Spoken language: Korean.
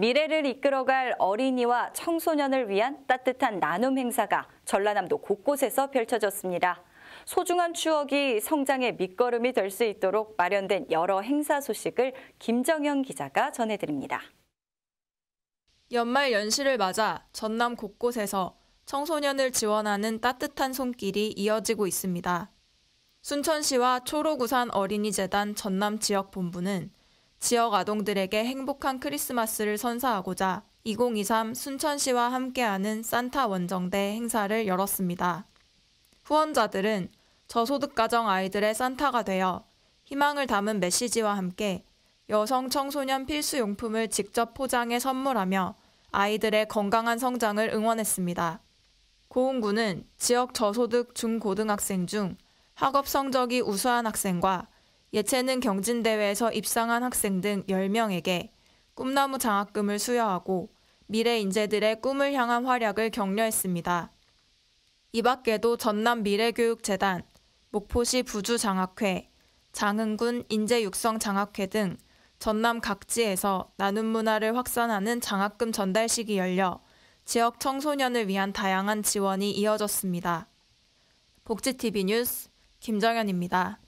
미래를 이끌어갈 어린이와 청소년을 위한 따뜻한 나눔 행사가 전라남도 곳곳에서 펼쳐졌습니다. 소중한 추억이 성장의 밑거름이 될 수 있도록 마련된 여러 행사 소식을 김정현 기자가 전해드립니다. 연말 연시를 맞아 전남 곳곳에서 청소년을 지원하는 따뜻한 손길이 이어지고 있습니다. 순천시와 초록우산 어린이재단 전남 지역본부는 지역 아동들에게 행복한 크리스마스를 선사하고자 2023 순천시와 함께하는 산타 원정대 행사를 열었습니다. 후원자들은 저소득 가정 아이들의 산타가 되어 희망을 담은 메시지와 함께 여성 청소년 필수 용품을 직접 포장해 선물하며 아이들의 건강한 성장을 응원했습니다. 고흥구는 지역 저소득 중고등학생 중 학업 성적이 우수한 학생과 예체능 경진대회에서 입상한 학생 등 10명에게 꿈나무 장학금을 수여하고 미래 인재들의 꿈을 향한 활약을 격려했습니다. 이 밖에도 전남 미래교육재단, 목포시 부주장학회, 장흥군 인재육성장학회 등 전남 각지에서 나눔 문화를 확산하는 장학금 전달식이 열려 지역 청소년을 위한 다양한 지원이 이어졌습니다. 복지TV 뉴스 김정현입니다.